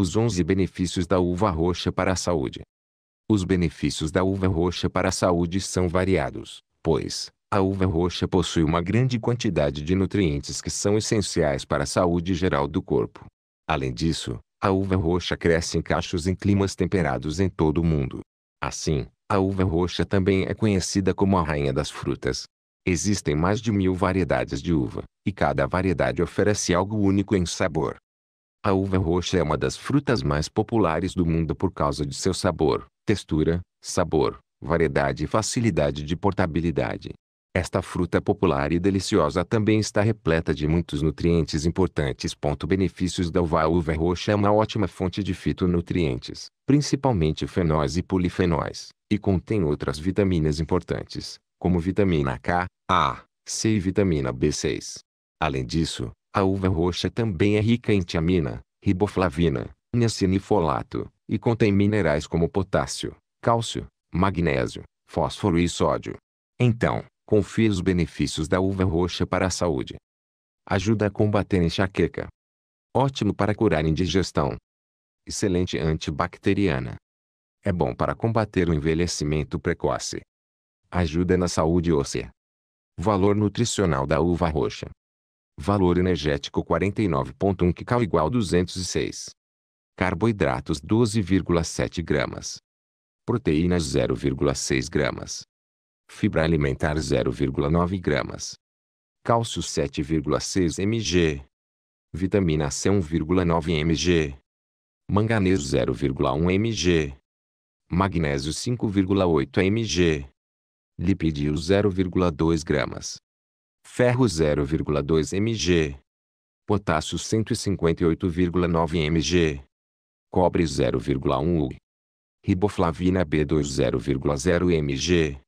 Os 11 benefícios da uva roxa para a saúde. Os benefícios da uva roxa para a saúde são variados, pois, a uva roxa possui uma grande quantidade de nutrientes que são essenciais para a saúde geral do corpo. Além disso, a uva roxa cresce em cachos em climas temperados em todo o mundo. Assim, a uva roxa também é conhecida como a rainha das frutas. Existem mais de mil variedades de uva, e cada variedade oferece algo único em sabor. A uva roxa é uma das frutas mais populares do mundo por causa de seu sabor, textura, sabor, variedade e facilidade de portabilidade. Esta fruta popular e deliciosa também está repleta de muitos nutrientes importantes. Benefícios da uva A uva roxa é uma ótima fonte de fitonutrientes, principalmente fenóis e polifenóis, e contém outras vitaminas importantes, como vitamina K, A, C e vitamina B6. Além disso, a uva roxa também é rica em tiamina, riboflavina, niacinifolato, e contém minerais como potássio, cálcio, magnésio, fósforo e sódio. Então, confie os benefícios da uva roxa para a saúde. Ajuda a combater enxaqueca. Ótimo para curar indigestão. Excelente antibacteriana. É bom para combater o envelhecimento precoce. Ajuda na saúde óssea. Valor nutricional da uva roxa. Valor energético 49.1 kcal igual 206. Carboidratos 12,7 gramas. Proteínas 0,6 gramas. Fibra alimentar 0,9 gramas. Cálcio 7,6 mg. Vitamina C 1,9 mg. Manganês 0,1 mg. Magnésio 5,8 mg. Lipídio 0,2 gramas ferro 0,2 mg, potássio 158,9 mg, cobre 0,1 U, riboflavina B2 0,0 mg,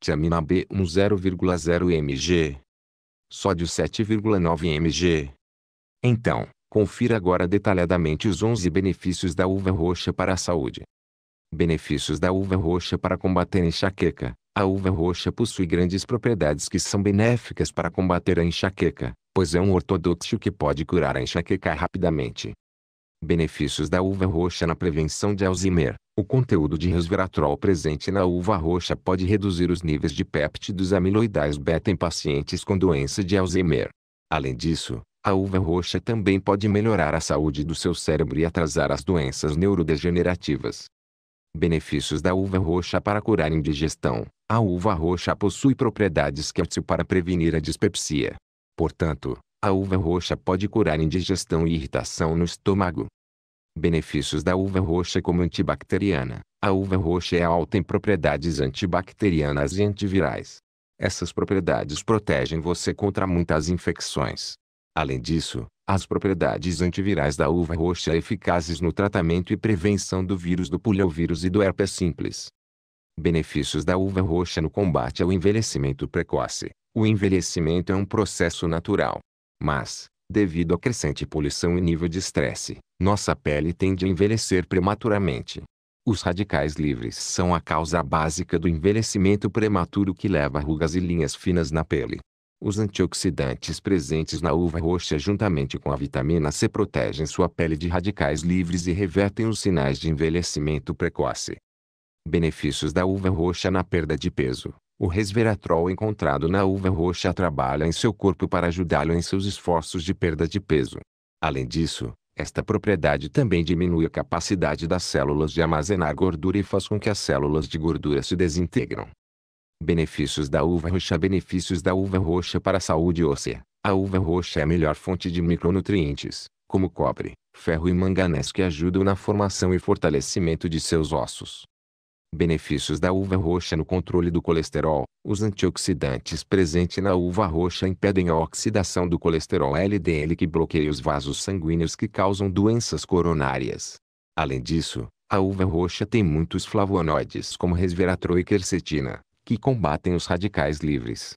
tiamina B1 0,0 mg, sódio 7,9 mg. Então, confira agora detalhadamente os 11 benefícios da uva roxa para a saúde. Benefícios da uva roxa para combater enxaqueca. A uva roxa possui grandes propriedades que são benéficas para combater a enxaqueca, pois é um ortodoxo que pode curar a enxaqueca rapidamente. Benefícios da uva roxa na prevenção de Alzheimer. O conteúdo de resveratrol presente na uva roxa pode reduzir os níveis de péptidos amiloidais beta em pacientes com doença de Alzheimer. Além disso, a uva roxa também pode melhorar a saúde do seu cérebro e atrasar as doenças neurodegenerativas. Benefícios da uva roxa para curar indigestão. A uva roxa possui propriedades útil para prevenir a dispepsia. Portanto, a uva roxa pode curar indigestão e irritação no estômago. Benefícios da uva roxa como antibacteriana. A uva roxa é alta em propriedades antibacterianas e antivirais. Essas propriedades protegem você contra muitas infecções. Além disso, as propriedades antivirais da uva roxa são eficazes no tratamento e prevenção do vírus do poliovírus e do herpes simples. Benefícios da uva roxa no combate ao envelhecimento precoce. O envelhecimento é um processo natural. Mas, devido à crescente poluição e nível de estresse, nossa pele tende a envelhecer prematuramente. Os radicais livres são a causa básica do envelhecimento prematuro que leva a rugas e linhas finas na pele. Os antioxidantes presentes na uva roxa juntamente com a vitamina C protegem sua pele de radicais livres e revertem os sinais de envelhecimento precoce. Benefícios da uva roxa na perda de peso. O resveratrol encontrado na uva roxa trabalha em seu corpo para ajudá-lo em seus esforços de perda de peso. Além disso, esta propriedade também diminui a capacidade das células de armazenar gordura e faz com que as células de gordura se desintegram. Benefícios da uva roxa Benefícios da uva roxa para a saúde óssea. A uva roxa é a melhor fonte de micronutrientes, como cobre, ferro e manganês que ajudam na formação e fortalecimento de seus ossos. Benefícios da uva roxa no controle do colesterol. Os antioxidantes presentes na uva roxa impedem a oxidação do colesterol LDL que bloqueia os vasos sanguíneos que causam doenças coronárias. Além disso, a uva roxa tem muitos flavonoides como resveratrol e quercetina, que combatem os radicais livres.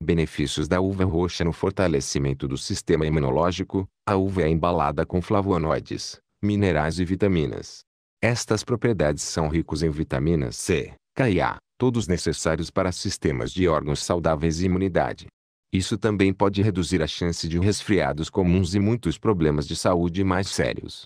Benefícios da uva roxa no fortalecimento do sistema imunológico. A uva é embalada com flavonoides, minerais e vitaminas estas propriedades são ricos em vitaminas C, K e A, todos necessários para sistemas de órgãos saudáveis e imunidade. Isso também pode reduzir a chance de resfriados comuns e muitos problemas de saúde mais sérios.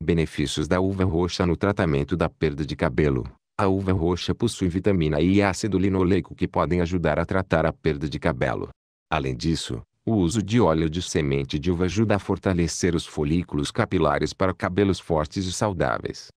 Benefícios da uva roxa no tratamento da perda de cabelo. A uva roxa possui vitamina E e ácido linoleico que podem ajudar a tratar a perda de cabelo. Além disso, o uso de óleo de semente de uva ajuda a fortalecer os folículos capilares para cabelos fortes e saudáveis.